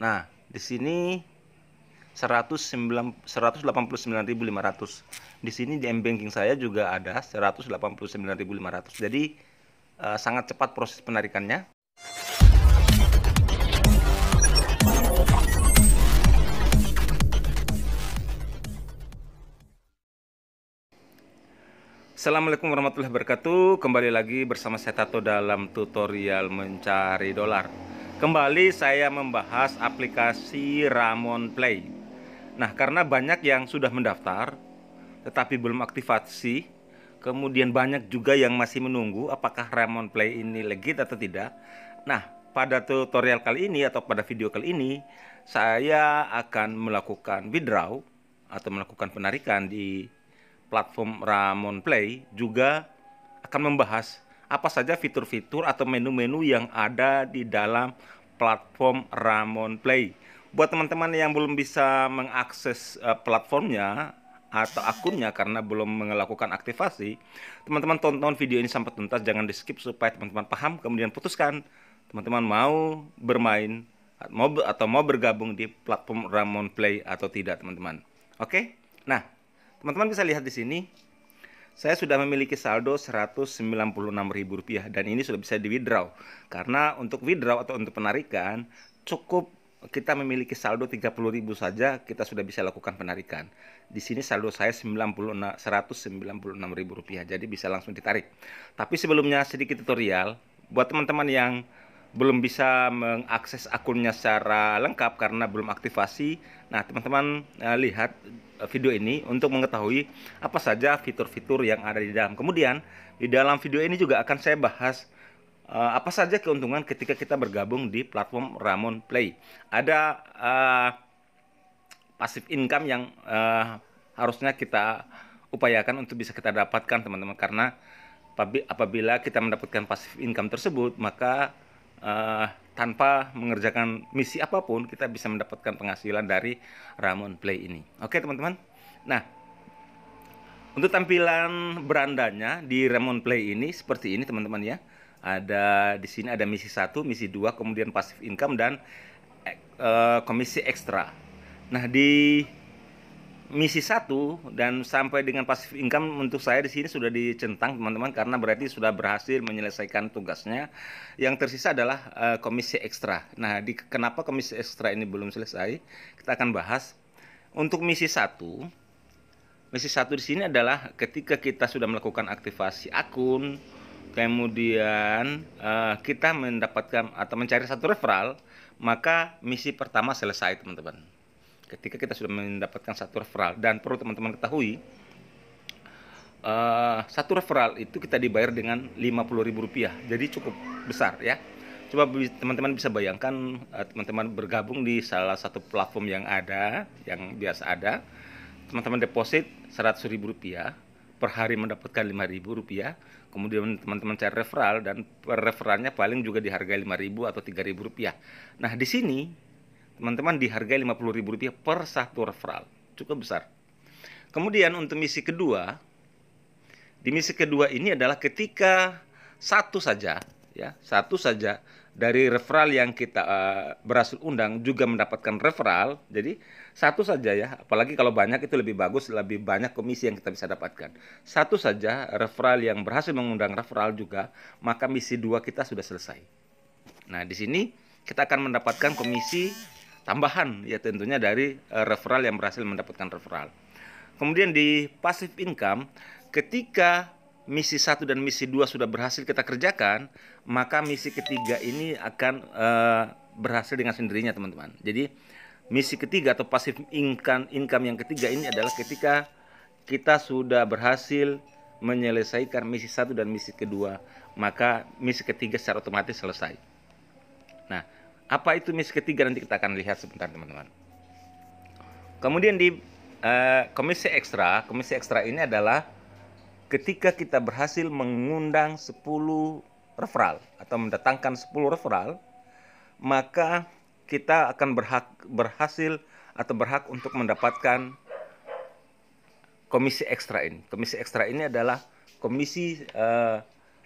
Nah, di sini 189.500. Di sini di M banking saya juga ada 189.500. Jadi uh, sangat cepat proses penarikannya. Assalamualaikum warahmatullahi wabarakatuh Kembali lagi bersama saya Tato dalam tutorial mencari dolar Kembali saya membahas aplikasi Ramon Play. Nah, karena banyak yang sudah mendaftar tetapi belum aktivasi, kemudian banyak juga yang masih menunggu apakah Ramon Play ini legit atau tidak. Nah, pada tutorial kali ini atau pada video kali ini, saya akan melakukan withdraw atau melakukan penarikan di platform Ramon Play juga akan membahas apa saja fitur-fitur atau menu-menu yang ada di dalam platform Ramon Play. Buat teman-teman yang belum bisa mengakses eh, platformnya atau akunnya karena belum melakukan aktivasi, teman-teman tonton video ini sampai tuntas, jangan di skip supaya teman-teman paham kemudian putuskan teman-teman mau bermain atau mau bergabung di platform Ramon Play atau tidak teman-teman. Oke? Nah, teman-teman bisa lihat di sini saya sudah memiliki saldo Rp196.000 dan ini sudah bisa di withdraw. Karena untuk withdraw atau untuk penarikan cukup kita memiliki saldo 30.000 saja kita sudah bisa lakukan penarikan. Di sini saldo saya Rp196.000 jadi bisa langsung ditarik. Tapi sebelumnya sedikit tutorial buat teman-teman yang belum bisa mengakses akunnya secara lengkap karena belum aktifasi. Nah, teman-teman uh, lihat eh, video ini untuk mengetahui apa saja fitur-fitur yang ada di dalam. Kemudian, di dalam video ini juga akan saya bahas uh, apa saja keuntungan ketika kita bergabung di platform Ramon Play. Ada uh, pasif income yang uh, harusnya kita upayakan untuk bisa kita dapatkan, teman-teman, karena apabila kita mendapatkan pasif income tersebut, maka uh, tanpa mengerjakan misi apapun kita bisa mendapatkan penghasilan dari Ramon Play ini. Oke teman-teman. Nah untuk tampilan berandanya di Ramon Play ini seperti ini teman-teman ya. Ada di sini ada misi satu, misi dua, kemudian passive income dan uh, komisi ekstra. Nah di misi satu dan sampai dengan pasif income untuk saya di sini sudah dicentang teman-teman karena berarti sudah berhasil menyelesaikan tugasnya. Yang tersisa adalah uh, komisi ekstra. Nah, di kenapa komisi ekstra ini belum selesai? Kita akan bahas. Untuk misi satu, misi satu di sini adalah ketika kita sudah melakukan aktivasi akun, kemudian uh, kita mendapatkan atau mencari satu referral, maka misi pertama selesai teman-teman ketika kita sudah mendapatkan satu referral dan perlu teman-teman ketahui uh, satu referral itu kita dibayar dengan Rp50.000 jadi cukup besar ya coba teman-teman bisa bayangkan eh, teman-teman uh, bergabung di salah satu platform yang ada yang biasa ada teman-teman deposit Rp100.000 per hari mendapatkan Rp5.000 kemudian teman-teman cari referral dan per referralnya paling juga dihargai Rp5.000 atau Rp3.000 nah di sini teman-teman di harga Rp50.000 per satu referral. Cukup besar. Kemudian untuk misi kedua, di misi kedua ini adalah ketika satu saja, ya, satu saja dari referral yang kita uh, berhasil undang juga mendapatkan referral. Jadi satu saja ya, apalagi kalau banyak itu lebih bagus, lebih banyak komisi yang kita bisa dapatkan. Satu saja referral yang berhasil mengundang referral juga, maka misi dua kita sudah selesai. Nah, di sini kita akan mendapatkan komisi tambahan ya tentunya dari uh, referral yang berhasil mendapatkan referral. Kemudian di passive income ketika misi satu dan misi dua sudah berhasil kita kerjakan, maka misi ketiga ini akan uh, berhasil dengan sendirinya teman-teman. Jadi misi ketiga atau pasif income income yang ketiga ini adalah ketika kita sudah berhasil menyelesaikan misi satu dan misi kedua maka misi ketiga secara otomatis selesai. Nah, apa itu miss ketiga nanti kita akan lihat sebentar teman-teman. Kemudian di eh, komisi ekstra, komisi ekstra ini adalah ketika kita berhasil mengundang 10 referral atau mendatangkan 10 referral, maka kita akan berhak berhasil atau berhak untuk mendapatkan komisi ekstra ini. Komisi ekstra ini adalah komisi eh,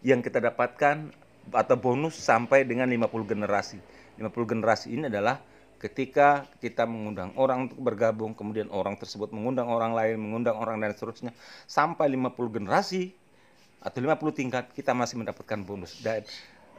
yang kita dapatkan atau bonus sampai dengan 50 generasi. 50 generasi ini adalah ketika kita mengundang orang untuk bergabung, kemudian orang tersebut mengundang orang lain, mengundang orang dan seterusnya, sampai 50 generasi atau 50 tingkat kita masih mendapatkan bonus. Dan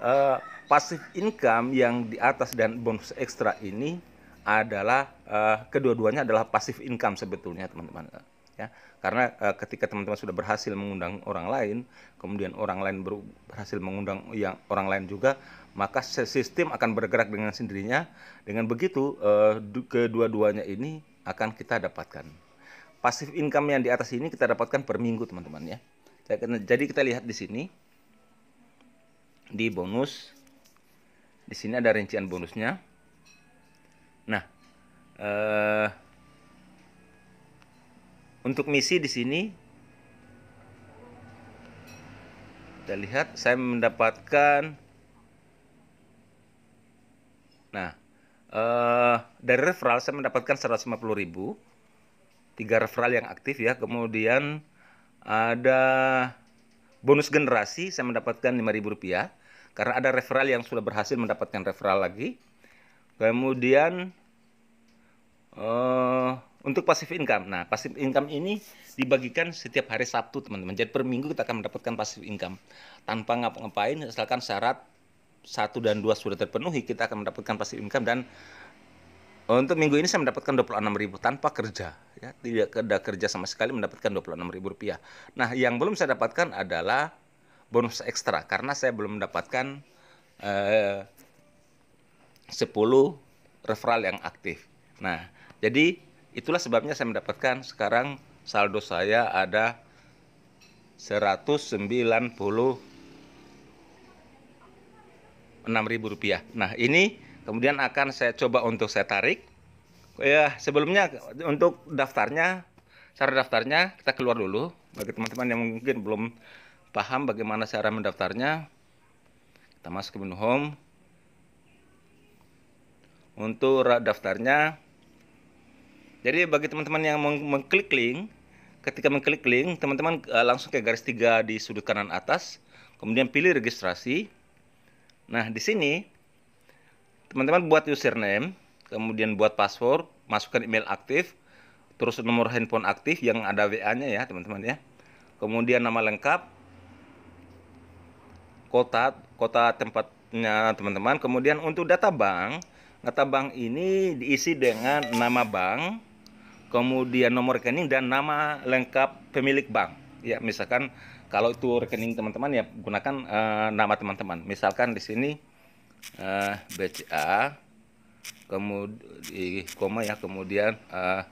uh, eh, pasif income yang di atas dan bonus ekstra ini adalah uh, kedua-duanya adalah pasif income sebetulnya teman-teman ya karena uh, ketika teman-teman sudah berhasil mengundang orang lain kemudian orang lain berhasil mengundang yang orang lain juga maka sistem akan bergerak dengan sendirinya. Dengan begitu, eh, kedua-duanya ini akan kita dapatkan. Pasif income yang di atas ini kita dapatkan per minggu, teman-teman ya. Jadi kita lihat di sini di bonus. Di sini ada rincian bonusnya. Nah, eh, untuk misi di sini kita lihat saya mendapatkan Nah, eh, dari referral saya mendapatkan 150 ribu, tiga referral yang aktif ya, kemudian ada bonus generasi saya mendapatkan 5 ribu rupiah, karena ada referral yang sudah berhasil mendapatkan referral lagi. Kemudian eh, untuk pasif income, nah pasif income ini dibagikan setiap hari Sabtu teman-teman. Jadi per minggu kita akan mendapatkan pasif income tanpa ngapa-ngapain, asalkan syarat satu dan dua sudah terpenuhi, kita akan mendapatkan pasif income dan untuk minggu ini saya mendapatkan ribu tanpa kerja, ya, tidak ada kerja sama sekali mendapatkan ribu rupiah. Nah, yang belum saya dapatkan adalah bonus ekstra karena saya belum mendapatkan eh, 10 referral yang aktif. Nah, jadi itulah sebabnya saya mendapatkan sekarang saldo saya ada 190 rp rupiah. Nah, ini kemudian akan saya coba untuk saya tarik. Ya, sebelumnya untuk daftarnya, cara daftarnya kita keluar dulu. Bagi teman-teman yang mungkin belum paham bagaimana cara mendaftarnya, kita masuk ke menu home. Untuk daftarnya, jadi bagi teman-teman yang mengklik link, ketika mengklik link, teman-teman eh, langsung ke garis tiga di sudut kanan atas, kemudian pilih registrasi. Nah, di sini teman-teman buat username, kemudian buat password, masukkan email aktif, terus nomor handphone aktif yang ada WA-nya ya, teman-teman ya. Kemudian nama lengkap, kota, kota tempatnya teman-teman. Kemudian untuk data bank, data bank ini diisi dengan nama bank, kemudian nomor rekening dan nama lengkap pemilik bank. Ya, misalkan kalau itu rekening teman-teman ya gunakan uh, nama teman-teman. Misalkan di sini uh, eh, BCA kemudian koma ya kemudian uh,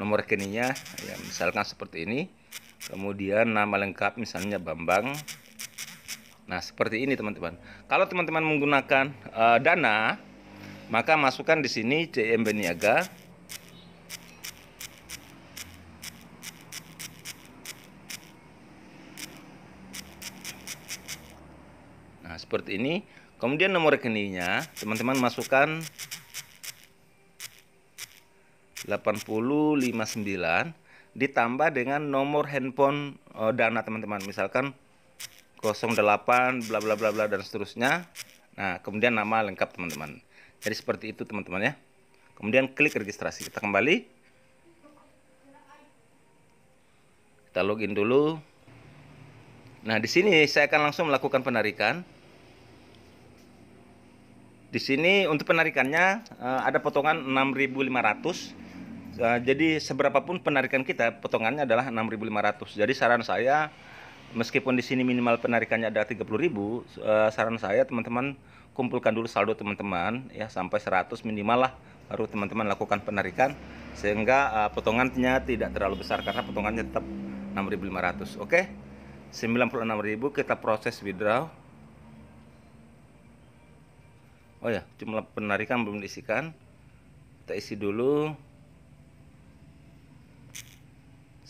nomor rekeningnya ya misalkan seperti ini kemudian nama lengkap misalnya Bambang nah seperti ini teman-teman kalau teman-teman menggunakan uh, dana maka masukkan di sini CMB Niaga seperti ini. Kemudian nomor rekeningnya, teman-teman masukkan 859 ditambah dengan nomor handphone eh, Dana teman-teman. Misalkan 08 bla bla bla bla dan seterusnya. Nah, kemudian nama lengkap teman-teman. Jadi seperti itu teman-teman ya. Kemudian klik registrasi. Kita kembali. Kita login dulu. Nah, di sini saya akan langsung melakukan penarikan. Di sini untuk penarikannya eh, ada potongan 6.500. Eh, jadi seberapapun penarikan kita, potongannya adalah 6.500. Jadi saran saya meskipun di sini minimal penarikannya ada 30.000, eh, saran saya teman-teman kumpulkan dulu saldo teman-teman ya sampai 100 minimal lah baru teman-teman lakukan penarikan sehingga potongannya tidak terlalu besar karena potongannya tetap 6.500. Oke. 96.000 kita proses withdraw oh ya cuma penarikan belum diisikan kita isi dulu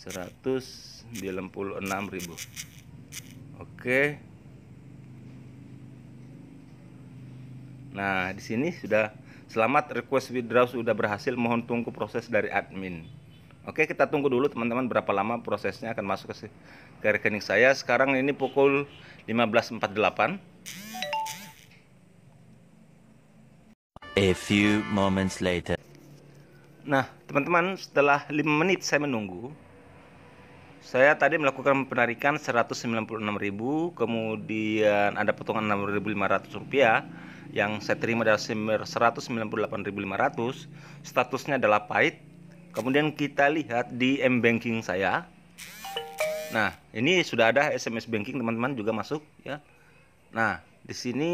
196.000. oke nah di sini sudah selamat request withdraw sudah berhasil mohon tunggu proses dari admin Oke, kita tunggu dulu teman-teman berapa lama prosesnya akan masuk ke, ke rekening saya. Sekarang ini pukul 15.48. A few moments later. Nah, teman-teman, setelah 5 menit saya menunggu, saya tadi melakukan penarikan 196.000, kemudian ada potongan 6.500 rupiah yang saya terima dari 198.500. Statusnya adalah pahit. Kemudian kita lihat di M banking saya. Nah, ini sudah ada SMS banking teman-teman juga masuk ya. Nah, di sini